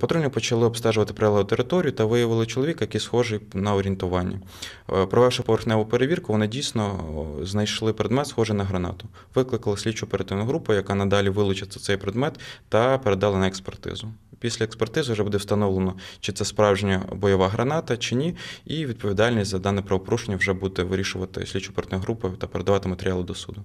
Патрульні почали обстежувати прилеглу територію та виявили чоловіка, який схожий на орієнтування. Е, провівши поверхневу перевірку, вони дійсно знайшли предмет, схожий на гранату. Викликали слідчу оперативну групу, яка надалі вилучиться цей предмет та передала на експертизу. Після експертизи вже буде встановлено, чи це справжня бойова граната чи ні, і відповідальність за дане правопорушення вже буде вирішувати слідчу оперативна група та передавати матеріали до суду.